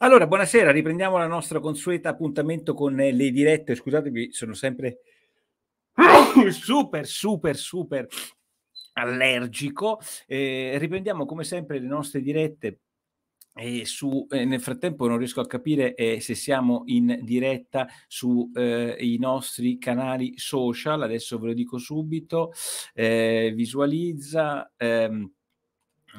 Allora, buonasera, riprendiamo la nostra consueta appuntamento con eh, le dirette. Scusatevi, sono sempre super, super, super allergico. Eh, riprendiamo come sempre le nostre dirette e su, eh, nel frattempo non riesco a capire eh, se siamo in diretta sui eh, nostri canali social, adesso ve lo dico subito, eh, visualizza, ehm,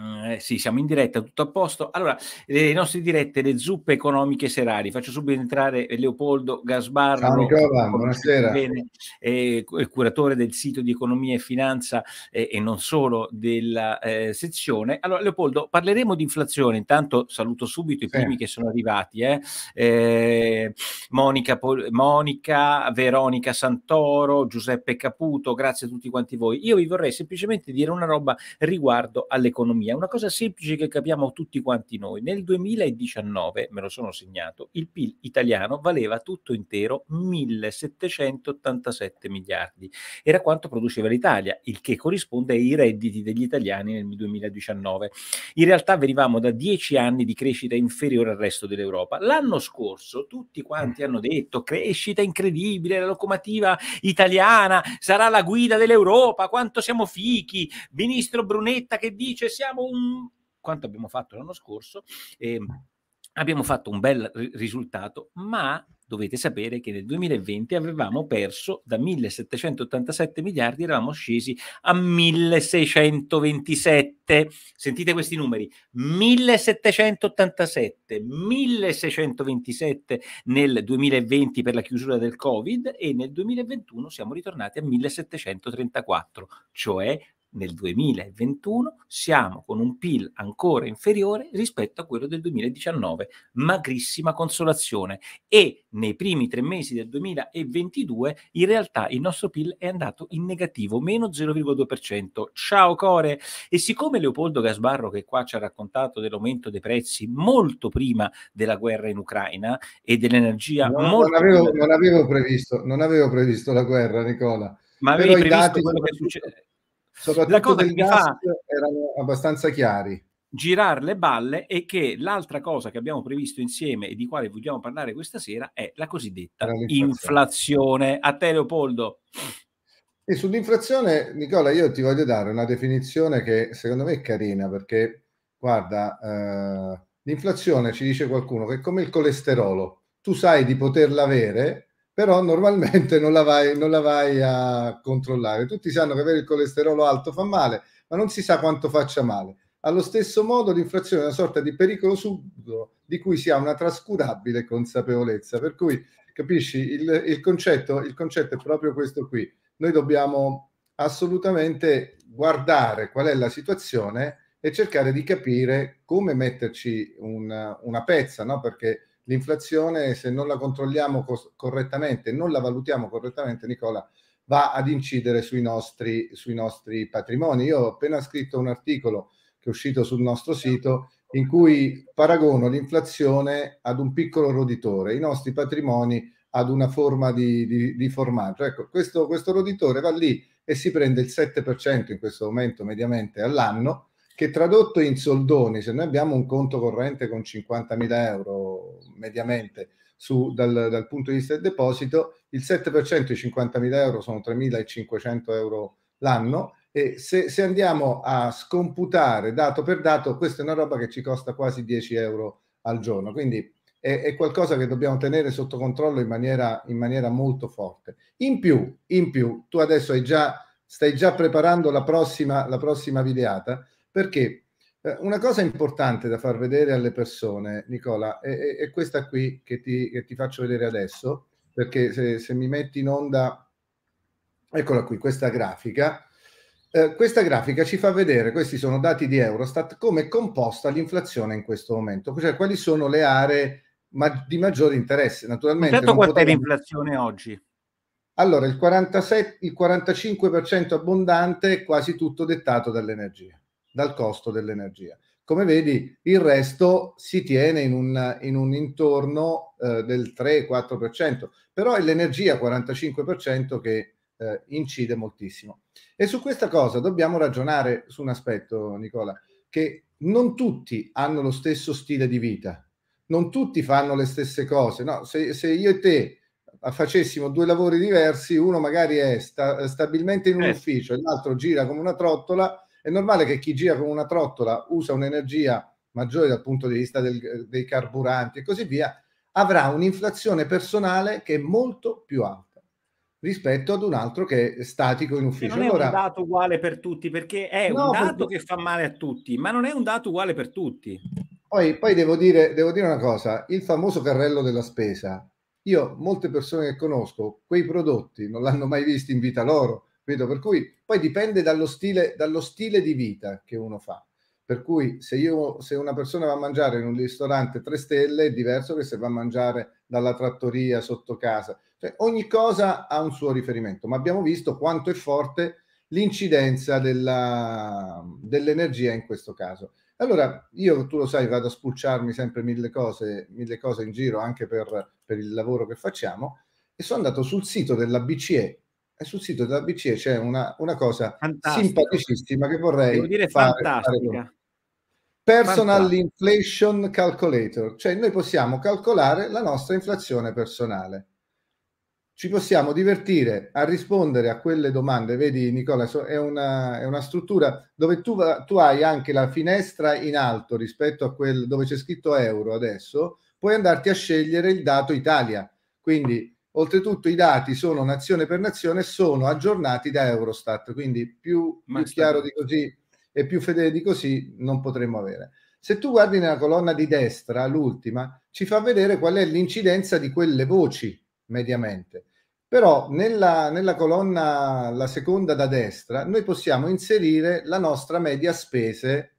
Mm, eh sì, siamo in diretta, tutto a posto. Allora, le nostre dirette, le zuppe economiche serali. Faccio subito entrare Leopoldo Gasbarro, Ciao, Nicola, buonasera. Bene, eh, curatore del sito di economia e finanza eh, e non solo della eh, sezione. Allora, Leopoldo, parleremo di inflazione. Intanto saluto subito i sì. primi che sono arrivati. Eh. Monica, Pol- Monica, Veronica Santoro, Giuseppe Caputo, grazie a tutti quanti voi. Io vi vorrei semplicemente dire una roba riguardo all'economia pandemia, una cosa semplice che capiamo tutti quanti noi. Nel 2019, me lo sono segnato, il PIL italiano valeva tutto intero 1787 miliardi. Era quanto produceva l'Italia, il che corrisponde ai redditi degli italiani nel 2019. In realtà venivamo da dieci anni di crescita inferiore al resto dell'Europa. L'anno scorso tutti quanti hanno detto crescita incredibile, la locomotiva italiana sarà la guida dell'Europa, quanto siamo fichi. Ministro Brunetta che dice siamo abbiamo un... quanto abbiamo fatto l'anno scorso, eh, abbiamo fatto un bel risultato, ma dovete sapere che nel 2020 avevamo perso da 1787 miliardi, eravamo scesi a 1627. Sentite questi numeri, 1787, 1627 nel 2020 per la chiusura del Covid e nel 2021 siamo ritornati a 1734, cioè nel 2021 siamo con un PIL ancora inferiore rispetto a quello del 2019, magrissima consolazione e nei primi tre mesi del 2022 in realtà il nostro PIL è andato in negativo, meno 0,2%. Ciao Core! E siccome Leopoldo Gasbarro che qua ci ha raccontato dell'aumento dei prezzi molto prima della guerra in Ucraina e dell'energia... No, non, avevo, non, avevo previsto, non avevo previsto la guerra Nicola. Ma avevi previsto dati... quello che succede? Soprattutto la cosa che mi fa... erano abbastanza chiari. Girare le balle e che l'altra cosa che abbiamo previsto insieme e di quale vogliamo parlare questa sera è la cosiddetta inflazione. A te Leopoldo. E sull'inflazione, Nicola, io ti voglio dare una definizione che secondo me è carina perché, guarda, eh, l'inflazione ci dice qualcuno che è come il colesterolo, tu sai di poterla avere, però normalmente non la, vai, non la vai a controllare. Tutti sanno che avere il colesterolo alto fa male, ma non si sa quanto faccia male. Allo stesso modo l'inflazione è una sorta di pericolo subito di cui si ha una trascurabile consapevolezza, per cui capisci il, il, concetto, il concetto è proprio questo qui. Noi dobbiamo assolutamente guardare qual è la situazione e cercare di capire come metterci una, una pezza, no? perché l'inflazione, se non la controlliamo cos- correttamente, non la valutiamo correttamente, Nicola, va ad incidere sui nostri, sui nostri patrimoni. Io ho appena scritto un articolo che è uscito sul nostro sito in cui paragono l'inflazione ad un piccolo roditore, i nostri patrimoni ad una forma di, di, di formaggio. Ecco, questo, questo roditore va lì e si prende il 7% in questo momento mediamente all'anno che tradotto in soldoni, se noi abbiamo un conto corrente con 50.000 euro mediamente su, dal, dal, punto di vista del deposito, il 7% di 50.000 euro sono 3.500 euro l'anno e se, se, andiamo a scomputare dato per dato, questa è una roba che ci costa quasi 10 euro al giorno. Quindi è, è qualcosa che dobbiamo tenere sotto controllo in maniera, in maniera molto forte. In più, in più, tu adesso già, stai già preparando la prossima, la prossima videata perché eh, una cosa importante da far vedere alle persone, Nicola, è, è questa qui che ti, che ti, faccio vedere adesso, perché se, se, mi metti in onda, eccola qui, questa grafica. Eh, questa grafica ci fa vedere, questi sono dati di Eurostat, come è composta l'inflazione in questo momento, cioè quali sono le aree ma- di maggiore interesse. Naturalmente, certo quant'è potremmo... l'inflazione oggi? Allora, il, 47, il 45% abbondante è quasi tutto dettato dall'energia dal costo dell'energia. Come vedi, il resto si tiene in un, in un intorno eh, del 3-4%, però è l'energia 45% che eh, incide moltissimo. E su questa cosa dobbiamo ragionare su un aspetto, Nicola, che non tutti hanno lo stesso stile di vita, non tutti fanno le stesse cose. No? Se, se, io e te facessimo due lavori diversi, uno magari è sta, stabilmente in un eh. ufficio e l'altro gira come una trottola, è normale che chi gira con una trottola usa un'energia maggiore dal punto di vista del, dei carburanti e così via, avrà un'inflazione personale che è molto più alta rispetto ad un altro che è statico in ufficio. Non è un dato uguale per tutti, perché è no, un dato perché... che fa male a tutti, ma non è un dato uguale per tutti. Poi, poi devo, dire, devo dire una cosa, il famoso carrello della spesa. Io, molte persone che conosco, quei prodotti non l'hanno mai visto in vita loro, vedo per cui poi dipende dallo stile, dallo stile di vita che uno fa. Per cui se, io, se una persona va a mangiare in un ristorante 3 stelle è diverso che se va a mangiare dalla trattoria sotto casa. Cioè, ogni cosa ha un suo riferimento, ma abbiamo visto quanto è forte l'incidenza della, dell'energia in questo caso. Allora, io, tu lo sai, vado a spulciarmi sempre mille cose, mille cose in giro anche per, per il lavoro che facciamo e sono andato sul sito della BCE e sul sito della BCE c'è una, una cosa Fantastico. simpaticissima che vorrei Devo dire fare, fantastica. Fare personal Fantastico. inflation calcolator, cioè noi possiamo calcolare la nostra inflazione personale. Ci possiamo divertire a rispondere a quelle domande. Vedi Nicola, è una, è una struttura dove tu, tu hai anche la finestra in alto rispetto a quel dove c'è scritto euro adesso, puoi andarti a scegliere il dato Italia. Quindi Oltretutto i dati sono nazione per nazione, sono aggiornati da Eurostat, quindi più, più chiaro di così e più fedele di così non potremmo avere. Se tu guardi nella colonna di destra, l'ultima, ci fa vedere qual è l'incidenza di quelle voci mediamente. Però nella, nella colonna, la seconda da destra, noi possiamo inserire la nostra media spese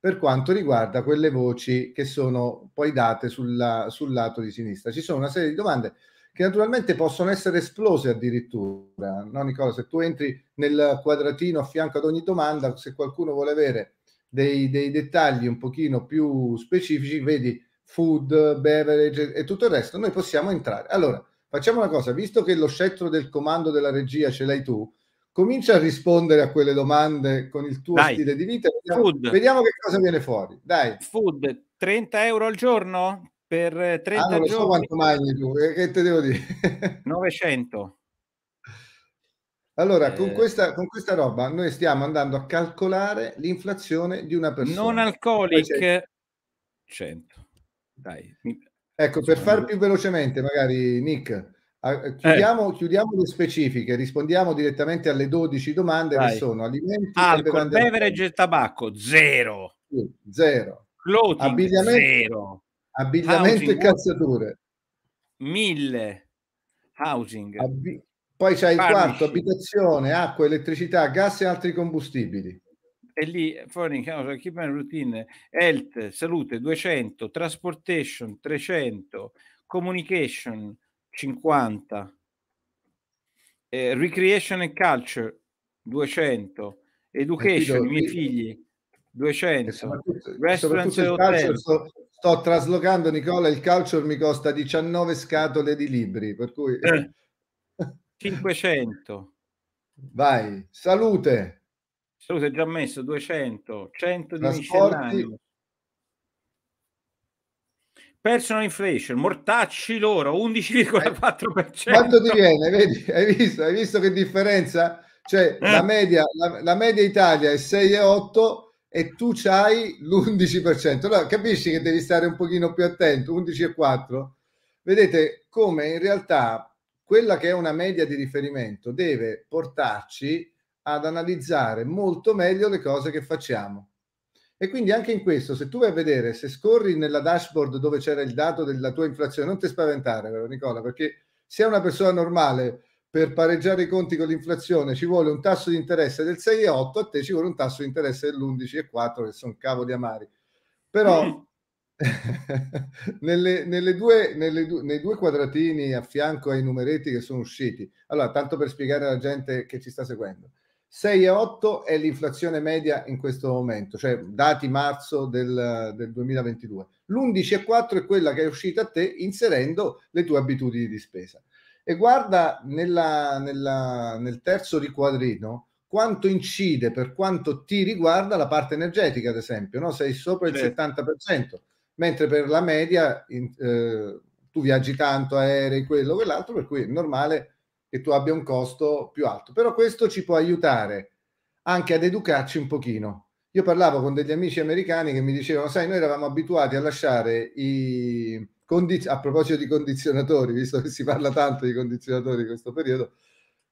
per quanto riguarda quelle voci che sono poi date sulla, sul lato di sinistra. Ci sono una serie di domande che naturalmente possono essere esplose addirittura. No, Nicola, se tu entri nel quadratino a fianco ad ogni domanda, se qualcuno vuole avere dei, dei dettagli un pochino più specifici, vedi food, beverage e tutto il resto, noi possiamo entrare. Allora, facciamo una cosa, visto che lo scettro del comando della regia ce l'hai tu, comincia a rispondere a quelle domande con il tuo Dai. stile di vita. Vediamo, vediamo, che cosa viene fuori. Dai. Food, 30 euro al giorno? per 30 ah, non giorni. so quanto magni tu, eh, che te devo dire? 900. Allora, con, eh. questa, con questa roba noi stiamo andando a calcolare l'inflazione di una persona. Non alcolic 100. Dai. Ecco, per far più velocemente, magari, Nick, eh, chiudiamo, eh. chiudiamo le specifiche, rispondiamo direttamente alle 12 domande Dai. che sono alimenti, alcol, beverage e tabacco, zero. Sì, zero. Clothing, abbigliamento, zero. Abbigliamento housing, e cazzature. Mille Housing. Abbi- poi c'è il quarto, abitazione, acqua, elettricità, gas e altri combustibili. E lì, foreign house, equipment routine, health, salute 200, transportation 300, communication 50, eh, recreation and culture 200, education, i miei figli 200, restaurant e hotel. Sono, Sto traslocando, Nicola, il calcio mi costa 19 scatole di libri, per cui... 500. Eh. Vai, salute. Salute, già messo 200, 100 di miscellaneo. Personal inflation, mortacci loro, 11,4%. Quanto diviene? Vedi, hai visto, hai visto che differenza? Cioè, eh. la, media, la, la media Italia è 6,8%, e tu c'hai l'11%. Allora capisci che devi stare un pochino più attento, 11,4%. Vedete come in realtà quella che è una media di riferimento deve portarci ad analizzare molto meglio le cose che facciamo. E quindi anche in questo, se tu vai a vedere, se scorri nella dashboard dove c'era il dato della tua inflazione, non ti spaventare, Nicola, perché se una persona normale per pareggiare i conti con l'inflazione ci vuole un tasso di interesse del 6,8, a te ci vuole un tasso di interesse dell'11,4, che sono cavoli amari. Però mm. nelle, nelle due, nelle due, nei due quadratini a fianco ai numeretti che sono usciti, allora tanto per spiegare alla gente che ci sta seguendo, 6,8 è l'inflazione media in questo momento, cioè dati marzo del, del 2022. L'11,4 è quella che è uscita a te inserendo le tue abitudini di spesa. E guarda nella, nella, nel terzo riquadrino quanto incide, per quanto ti riguarda, la parte energetica, ad esempio, no? sei sopra il certo. 70%, mentre per la media in, eh, tu viaggi tanto, aerei, quello, quell'altro, per cui è normale che tu abbia un costo più alto. Però questo ci può aiutare anche ad educarci un pochino. Io parlavo con degli amici americani che mi dicevano, sai, noi eravamo abituati a lasciare i, condiz- a proposito di condizionatori, visto che si parla tanto di condizionatori in questo periodo,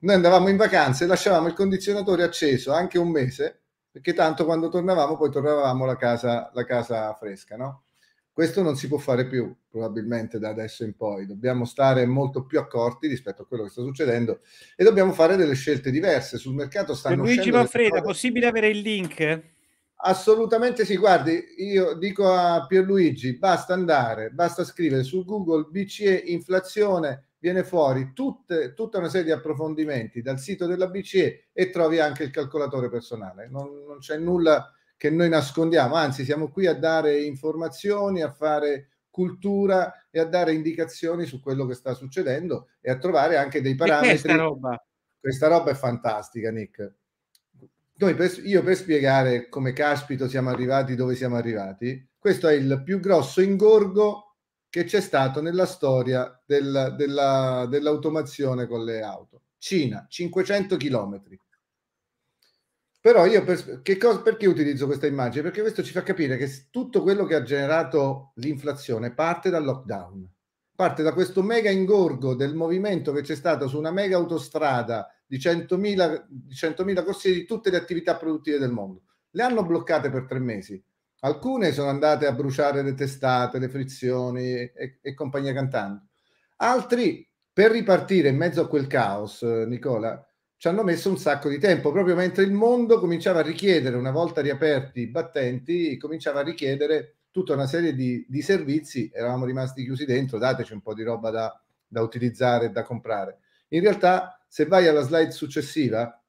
noi andavamo in vacanze e lasciavamo il condizionatore acceso anche un mese, perché tanto quando tornavamo poi tornavamo la casa, la casa fresca, no? Questo non si può fare più, probabilmente da adesso in poi. Dobbiamo stare molto più accorti rispetto a quello che sta succedendo e dobbiamo fare delle scelte diverse. Sul mercato stanno... Per Luigi Manfreda, è possibile avere il link? Assolutamente sì, guardi, io dico a Pierluigi, basta andare, basta scrivere su Google BCE inflazione, viene fuori tutte, tutta una serie di approfondimenti dal sito della BCE e trovi anche il calcolatore personale. Non, non c'è nulla che noi nascondiamo, anzi siamo qui a dare informazioni, a fare cultura e a dare indicazioni su quello che sta succedendo e a trovare anche dei parametri. Questa roba. questa roba è fantastica, Nick noi per, io per spiegare come caspito siamo arrivati dove siamo arrivati, questo è il più grosso ingorgo che c'è stato nella storia del, della, dell'automazione con le auto. Cina, 500 chilometri. Però io per, cosa, perché utilizzo questa immagine? Perché questo ci fa capire che tutto quello che ha generato l'inflazione parte dal lockdown, parte da questo mega ingorgo del movimento che c'è stato su una mega autostrada di 100.000, di 100.000 corsieri di tutte le attività produttive del mondo. Le hanno bloccate per tre mesi. Alcune sono andate a bruciare le testate, le frizioni e, e compagnia cantando. Altri, per ripartire in mezzo a quel caos, eh, Nicola, ci hanno messo un sacco di tempo, proprio mentre il mondo cominciava a richiedere, una volta riaperti i battenti, cominciava a richiedere tutta una serie di, di servizi, eravamo rimasti chiusi dentro, dateci un po' di roba da, da utilizzare e da comprare. In realtà se vai alla slide successiva,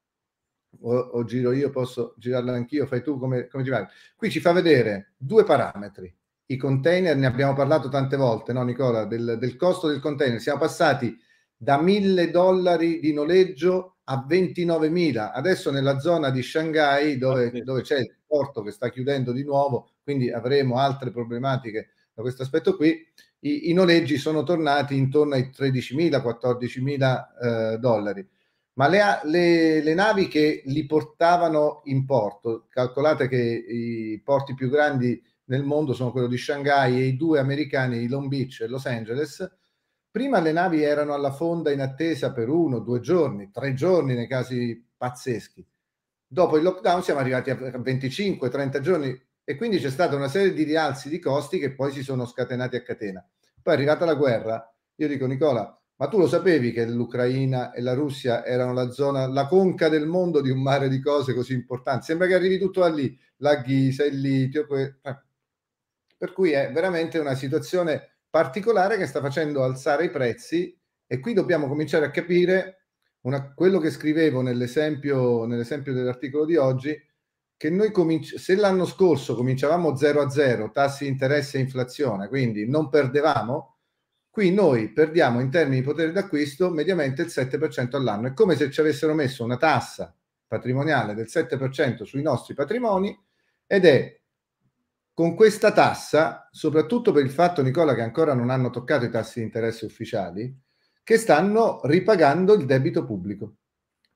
o, o giro io, posso girarla anch'io, fai tu come, come ti pare. Qui ci fa vedere due parametri. I container, ne abbiamo parlato tante volte, no Nicola, del, del costo del container. Siamo passati da 1000 dollari di noleggio a 29.000. Adesso nella zona di Shanghai, dove, okay. Ah, dove, c'è il porto che sta chiudendo di nuovo, quindi avremo altre problematiche da questo aspetto qui, i, i noleggi sono tornati intorno ai 13.000-14.000 eh, dollari. Ma le, le, le, navi che li portavano in porto, calcolate che i porti più grandi nel mondo sono quello di Shanghai e i due americani di Long Beach e Los Angeles, prima le navi erano alla fonda in attesa per uno, due giorni, tre giorni nei casi pazzeschi. Dopo il lockdown siamo arrivati a 25-30 giorni e quindi c'è stata una serie di rialzi di costi che poi si sono scatenati a catena. Poi è arrivata la guerra, io dico Nicola, ma tu lo sapevi che l'Ucraina e la Russia erano la zona, la conca del mondo di un mare di cose così importanti? Sembra che arrivi tutto da lì, la ghisa, il litio. Que... Cioè, per cui è veramente una situazione particolare che sta facendo alzare i prezzi e qui dobbiamo cominciare a capire una, quello che scrivevo nell'esempio, nell'esempio dell'articolo di oggi, che noi cominci- se l'anno scorso cominciavamo 0 a 0, tassi di interesse e inflazione, quindi non perdevamo, qui noi perdiamo in termini di potere d'acquisto mediamente il 7% all'anno. È come se ci avessero messo una tassa patrimoniale del 7% sui nostri patrimoni ed è con questa tassa, soprattutto per il fatto, Nicola, che ancora non hanno toccato i tassi di interesse ufficiali, che stanno ripagando il debito pubblico.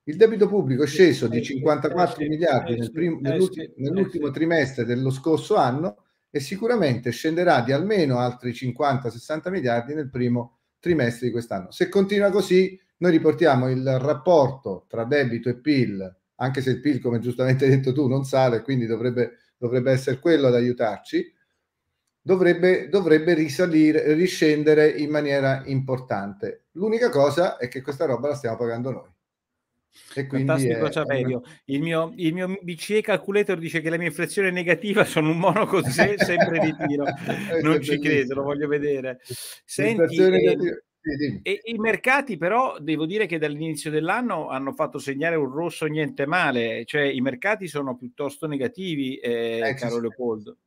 Il debito pubblico è sceso di 54 miliardi nel prim- nell'ultimo, nell'ultimo trimestre dello scorso anno e sicuramente scenderà di almeno altri 50-60 miliardi nel primo trimestre di quest'anno. Se continua così, noi riportiamo il rapporto tra debito e PIL, anche se il PIL, come giustamente hai detto tu, non sale, quindi dovrebbe, dovrebbe essere quello ad aiutarci, dovrebbe, dovrebbe risalire, riscendere in maniera importante. L'unica cosa è che questa roba la stiamo pagando noi. E Fantastico Saverio. È... Il, mio, il mio BCE calculator dice che la mia inflazione è negativa, sono un mono con sé, sempre di tiro. Eh, non ci credo, lo voglio vedere. Senti, eh, e I mercati però, devo dire che dall'inizio dell'anno hanno fatto segnare un rosso niente male, cioè i mercati sono piuttosto negativi, eh, eh, caro sì, Leopoldo.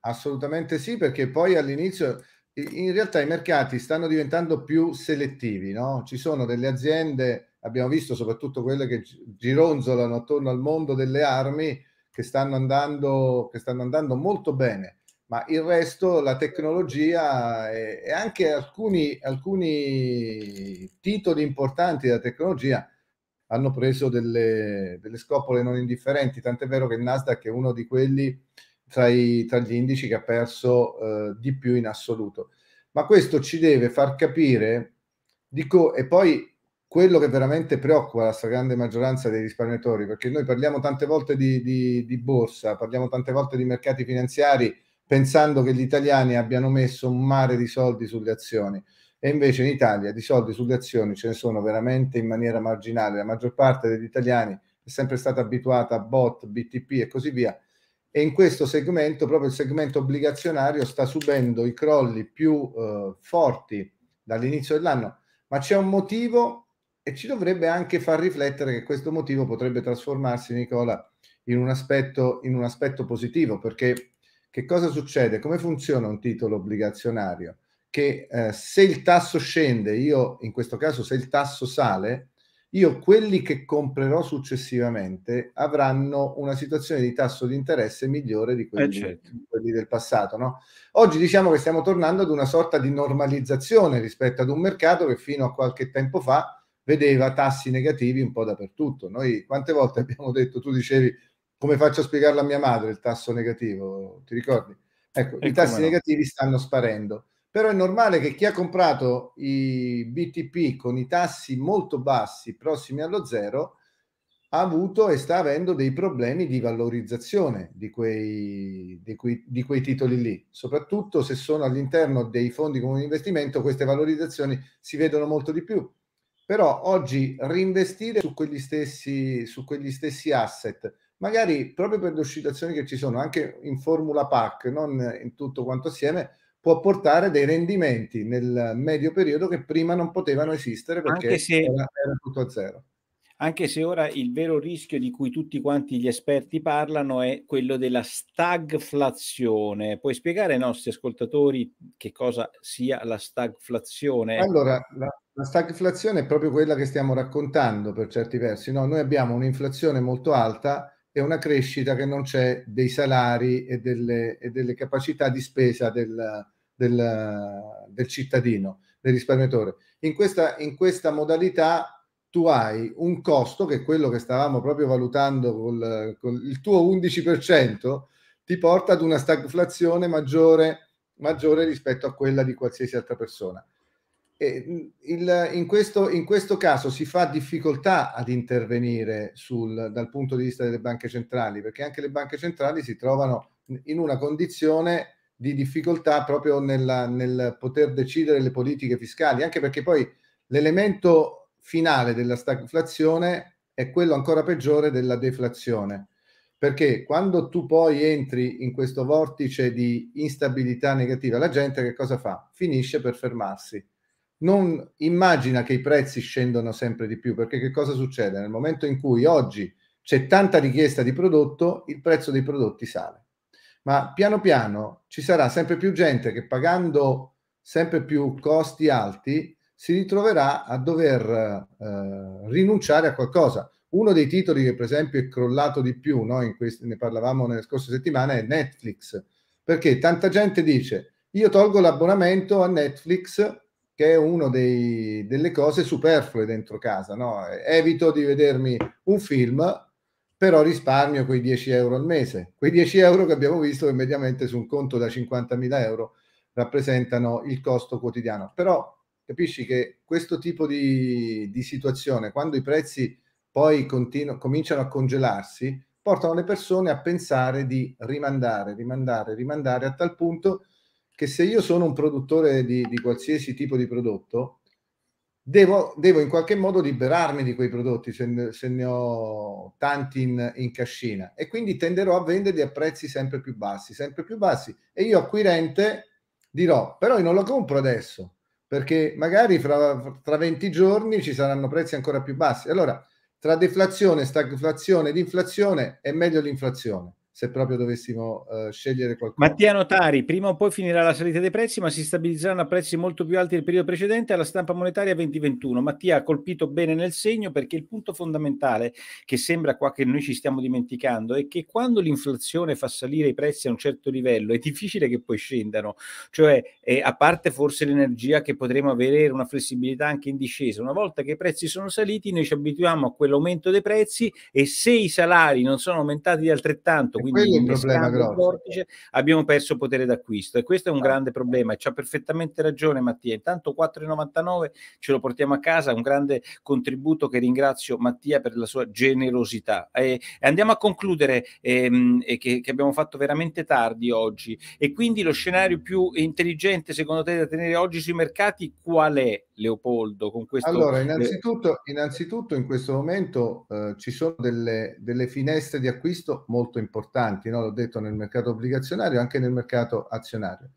Assolutamente sì, perché poi all'inizio in realtà i mercati stanno diventando più selettivi, no? Ci sono delle aziende abbiamo visto soprattutto quelle che gironzolano attorno al mondo delle armi che stanno andando, che stanno andando molto bene, ma il resto, la tecnologia e, e anche alcuni, alcuni, titoli importanti della tecnologia hanno preso delle, delle, scopole non indifferenti, tant'è vero che il Nasdaq è uno di quelli tra, i, tra gli indici che ha perso eh, di più in assoluto. Ma questo ci deve far capire, dico, e poi quello che veramente preoccupa la stragrande maggioranza dei risparmiatori, perché noi parliamo tante volte di, di, di borsa, parliamo tante volte di mercati finanziari, pensando che gli italiani abbiano messo un mare di soldi sulle azioni. E invece in Italia di soldi sulle azioni ce ne sono veramente in maniera marginale. La maggior parte degli italiani è sempre stata abituata a bot, BTP e così via. E in questo segmento, proprio il segmento obbligazionario, sta subendo i crolli più eh, forti dall'inizio dell'anno. Ma c'è un motivo e ci dovrebbe anche far riflettere che questo motivo potrebbe trasformarsi, Nicola, in un aspetto, in un aspetto positivo, perché che cosa succede? Come funziona un titolo obbligazionario? Che eh, se il tasso scende, io in questo caso se il tasso sale, io quelli che comprerò successivamente avranno una situazione di tasso di interesse migliore di quelli, eh certo. di quelli del passato. No? Oggi diciamo che stiamo tornando ad una sorta di normalizzazione rispetto ad un mercato che fino a qualche tempo fa vedeva tassi negativi un po' dappertutto. Noi quante volte abbiamo detto, tu dicevi come faccio a spiegarlo a mia madre il tasso negativo, ti ricordi? Ecco, e i tassi no. negativi stanno sparendo, però è normale che chi ha comprato i BTP con i tassi molto bassi, prossimi allo zero, ha avuto e sta avendo dei problemi di valorizzazione di quei, di, quei, di quei, titoli lì, soprattutto se sono all'interno dei fondi comuni di investimento, queste valorizzazioni si vedono molto di più però oggi reinvestire su quegli stessi, su quegli stessi asset, magari proprio per le oscillazioni che ci sono, anche in formula PAC, non in tutto quanto assieme, può portare dei rendimenti nel medio periodo che prima non potevano esistere perché se, era, era, tutto a zero. Anche se ora il vero rischio di cui tutti quanti gli esperti parlano è quello della stagflazione. Puoi spiegare ai nostri ascoltatori che cosa sia la stagflazione? Allora, la, la stagflazione è proprio quella che stiamo raccontando per certi versi. No? Noi abbiamo un'inflazione molto alta e una crescita che non c'è dei salari e delle, e delle capacità di spesa del, del, del, cittadino, del risparmiatore. In questa, in questa modalità tu hai un costo che è quello che stavamo proprio valutando col, col il tuo 11% ti porta ad una stagflazione maggiore, maggiore rispetto a quella di qualsiasi altra persona. Eh, il, in, questo, in, questo, caso si fa difficoltà ad intervenire sul, dal punto di vista delle banche centrali, perché anche le banche centrali si trovano in una condizione di difficoltà proprio nella, nel poter decidere le politiche fiscali, anche perché poi l'elemento finale della stagflazione è quello ancora peggiore della deflazione, perché quando tu poi entri in questo vortice di instabilità negativa, la gente che cosa fa? Finisce per fermarsi non immagina che i prezzi scendono sempre di più, perché che cosa succede? Nel momento in cui oggi c'è tanta richiesta di prodotto, il prezzo dei prodotti sale. Ma piano piano ci sarà sempre più gente che pagando sempre più costi alti si ritroverà a dover eh, rinunciare a qualcosa. Uno dei titoli che per esempio è crollato di più, no? questi, ne parlavamo nelle scorse settimane, è Netflix, perché tanta gente dice io tolgo l'abbonamento a Netflix che è una delle cose superflue dentro casa. No? Evito di vedermi un film, però risparmio quei 10 euro al mese. Quei 10 euro che abbiamo visto che mediamente su un conto da 50.000 euro rappresentano il costo quotidiano. Però capisci che questo tipo di, di situazione, quando i prezzi poi continu- cominciano a congelarsi, portano le persone a pensare di rimandare, rimandare, rimandare a tal punto che se io sono un produttore di, di qualsiasi tipo di prodotto, devo, devo, in qualche modo liberarmi di quei prodotti se, se ne ho tanti in, in, cascina e quindi tenderò a venderli a prezzi sempre più bassi, sempre più bassi e io acquirente dirò però io non lo compro adesso perché magari fra, tra 20 giorni ci saranno prezzi ancora più bassi. Allora, tra deflazione, stagflazione ed inflazione è meglio l'inflazione se proprio dovessimo uh, scegliere qualcosa. Mattia Notari, prima o poi finirà la salita dei prezzi, ma si stabilizzeranno a prezzi molto più alti del periodo precedente alla stampa monetaria 2021. Mattia ha colpito bene nel segno perché il punto fondamentale che sembra qua che noi ci stiamo dimenticando è che quando l'inflazione fa salire i prezzi a un certo livello è difficile che poi scendano, cioè eh, a parte forse l'energia che potremo avere una flessibilità anche in discesa. Una volta che i prezzi sono saliti noi ci abituiamo a quell'aumento dei prezzi e se i salari non sono aumentati di altrettanto quindi il problema Vortice, abbiamo perso potere d'acquisto e questo è un esatto. grande problema. Ci ha perfettamente ragione Mattia. Intanto 4,99 ce lo portiamo a casa, un grande contributo che ringrazio Mattia per la sua generosità. E, andiamo a concludere ehm, che, che abbiamo fatto veramente tardi oggi e quindi lo scenario più intelligente secondo te da tenere oggi sui mercati qual è? Leopoldo con questo... Allora, innanzitutto, innanzitutto in questo momento eh, ci sono delle, delle, finestre di acquisto molto importanti, no? l'ho detto nel mercato obbligazionario e anche nel mercato azionario.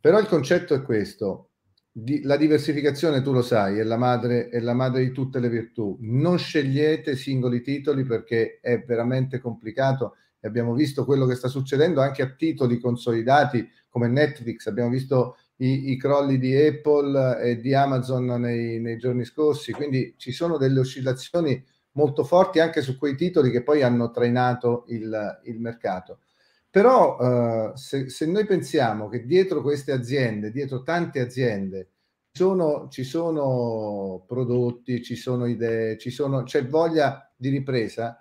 Però il concetto è questo, di, la diversificazione, tu lo sai, è la, madre, è la madre di tutte le virtù. Non scegliete singoli titoli perché è veramente complicato e abbiamo visto quello che sta succedendo anche a titoli consolidati come Netflix, abbiamo visto i, i crolli di Apple e di Amazon nei, nei, giorni scorsi, quindi ci sono delle oscillazioni molto forti anche su quei titoli che poi hanno trainato il, il mercato. Però eh, se, se, noi pensiamo che dietro queste aziende, dietro tante aziende, sono, ci sono prodotti, ci sono idee, ci sono, c'è voglia di ripresa,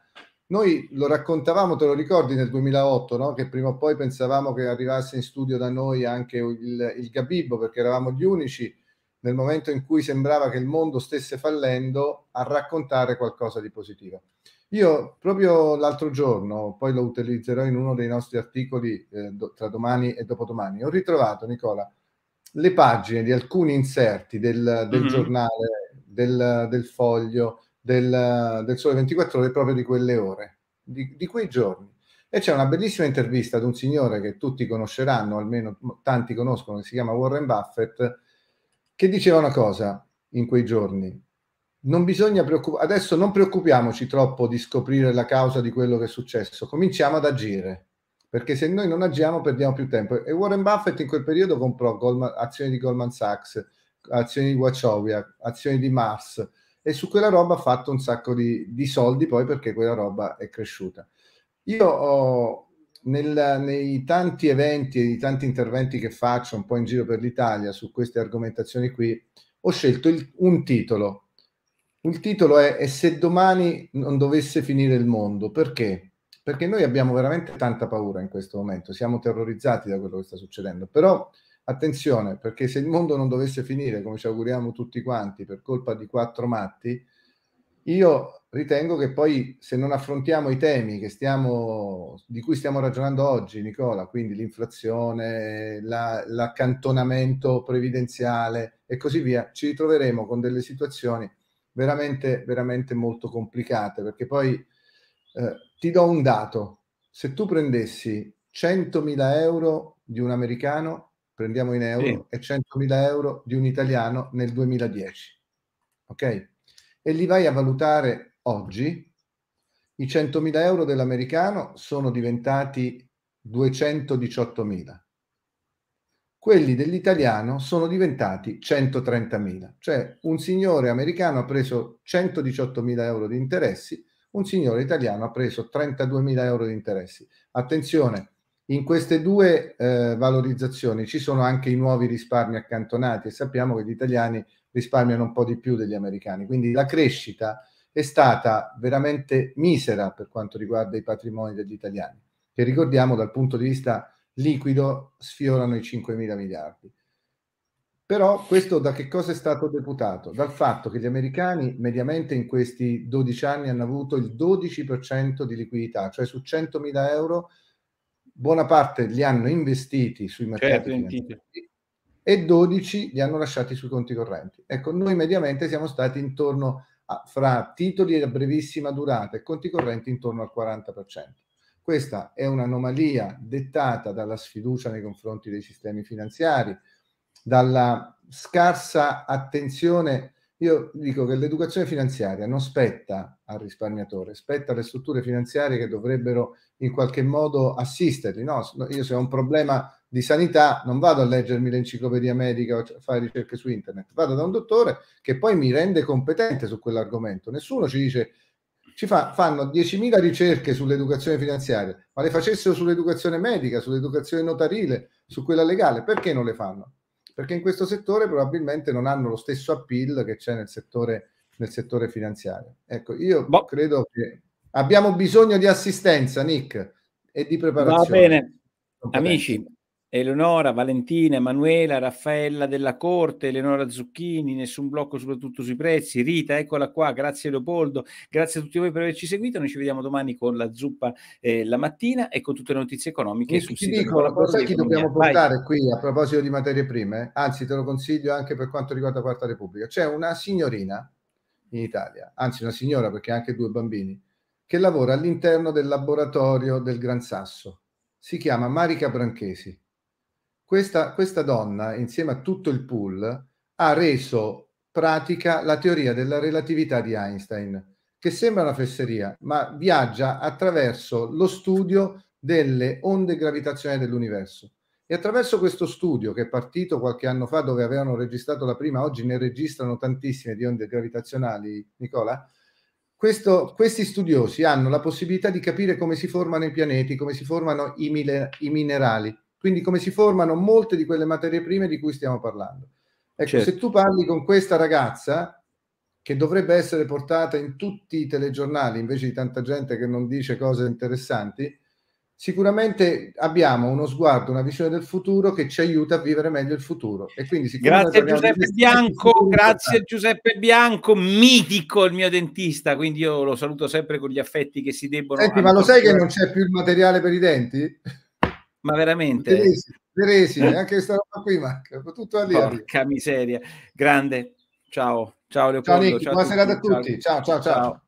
noi lo raccontavamo, te lo ricordi, nel 2008, no? che prima o poi pensavamo che arrivasse in studio da noi anche il, il Gabibbo, perché eravamo gli unici nel momento in cui sembrava che il mondo stesse fallendo a raccontare qualcosa di positivo. Io proprio l'altro giorno, poi lo utilizzerò in uno dei nostri articoli eh, do, tra domani e dopodomani, ho ritrovato, Nicola, le pagine di alcuni inserti del, del mm-hmm. giornale, del, del foglio, del, del Sole 24 Ore proprio di quelle ore, di, di quei giorni. E c'è una bellissima intervista ad un signore che tutti conosceranno, almeno tanti conoscono, che si chiama Warren Buffett, che diceva una cosa in quei giorni. Non bisogna preoccup- adesso non preoccupiamoci troppo di scoprire la causa di quello che è successo, cominciamo ad agire, perché se noi non agiamo perdiamo più tempo. E Warren Buffett in quel periodo comprò Goldman, azioni di Goldman Sachs, azioni di Wachovia, azioni di Mars, e su quella roba ha fatto un sacco di, di soldi poi perché quella roba è cresciuta. Io ho, nel, nei tanti eventi e i tanti interventi che faccio un po' in giro per l'Italia su queste argomentazioni qui, ho scelto il, un titolo. Il titolo è E se domani non dovesse finire il mondo, perché? Perché noi abbiamo veramente tanta paura in questo momento, siamo terrorizzati da quello che sta succedendo, però Attenzione, perché se il mondo non dovesse finire, come ci auguriamo tutti quanti, per colpa di quattro matti, io ritengo che poi se non affrontiamo i temi stiamo, di cui stiamo ragionando oggi, Nicola, quindi l'inflazione, la, l'accantonamento previdenziale e così via, ci ritroveremo con delle situazioni veramente, veramente molto complicate, perché poi eh, ti do un dato, se tu prendessi 100.000 euro di un americano prendiamo in euro, sì. è 100.000 euro di un italiano nel 2010. Ok? E li vai a valutare oggi. I 100.000 euro dell'americano sono diventati 218.000. Quelli dell'italiano sono diventati 130.000. Cioè un signore americano ha preso 118.000 euro di interessi, un signore italiano ha preso 32.000 euro di interessi. Attenzione, in queste due eh, valorizzazioni ci sono anche i nuovi risparmi accantonati e sappiamo che gli italiani risparmiano un po' di più degli americani, quindi la crescita è stata veramente misera per quanto riguarda i patrimoni degli italiani, che ricordiamo dal punto di vista liquido sfiorano i 5 mila miliardi. Però questo da che cosa è stato deputato? Dal fatto che gli americani mediamente in questi 12 anni hanno avuto il 12% di liquidità, cioè su 100 mila euro buona parte li hanno investiti sui mercati certo, e 12 li hanno lasciati sui conti correnti. Ecco, noi mediamente siamo stati intorno a, fra titoli a brevissima durata e conti correnti intorno al 40%. Questa è un'anomalia dettata dalla sfiducia nei confronti dei sistemi finanziari, dalla scarsa attenzione. Io dico che l'educazione finanziaria non spetta al risparmiatore, spetta alle strutture finanziarie che dovrebbero in qualche modo assisterli. No? Io se ho un problema di sanità non vado a leggermi l'enciclopedia medica o fare ricerche su internet, vado da un dottore che poi mi rende competente su quell'argomento. Nessuno ci dice, ci fa, fanno 10.000 ricerche sull'educazione finanziaria, ma le facessero sull'educazione medica, sull'educazione notarile, su quella legale, perché non le fanno? Perché in questo settore probabilmente non hanno lo stesso appeal che c'è nel settore nel settore finanziario. Ecco, io boh. credo che abbiamo bisogno di assistenza, Nick, e di preparazione. Va bene, amici. Eleonora, Valentina, Emanuela, Raffaella della Corte, Eleonora Zucchini, nessun blocco soprattutto sui prezzi, Rita, eccola qua, grazie Leopoldo, grazie a tutti voi per averci seguito, noi ci vediamo domani con la zuppa eh, la mattina e con tutte le notizie economiche. Sul ti dico, lo sai chi dobbiamo portare Vai. qui a proposito di materie prime? Eh. Anzi, te lo consiglio anche per quanto riguarda Quarta Repubblica. C'è una signorina in Italia, anzi una signora perché ha anche due bambini, che lavora all'interno del laboratorio del Gran Sasso. Si chiama Marica Branchesi. Questa, questa donna, insieme a tutto il pool, ha reso pratica la teoria della relatività di Einstein, che sembra una fesseria, ma viaggia attraverso lo studio delle onde gravitazionali dell'universo. E attraverso questo studio, che è partito qualche anno fa, dove avevano registrato la prima, oggi ne registrano tantissime di onde gravitazionali, Nicola, questo, questi studiosi hanno la possibilità di capire come si formano i pianeti, come si formano i, mile, i minerali, quindi come si formano molte di quelle materie prime di cui stiamo parlando. Ecco, certo. se tu parli con questa ragazza, che dovrebbe essere portata in tutti i telegiornali, invece di tanta gente che non dice cose interessanti, sicuramente abbiamo uno sguardo, una visione del futuro che ci aiuta a vivere meglio il futuro. E quindi grazie Giuseppe Bianco, grazie Giuseppe Bianco, mitico il mio dentista, quindi io lo saluto sempre con gli affetti che si debbono. Senti, ma lo sai che non c'è più il materiale per i denti? Ma veramente? Teresi, Teresi eh. anche questa roba qui manca, tutto lì. Porca miseria, grande. Ciao, ciao Leopoldo. Ciao Nicky, buona serata a tutti. ciao, ciao. ciao. ciao.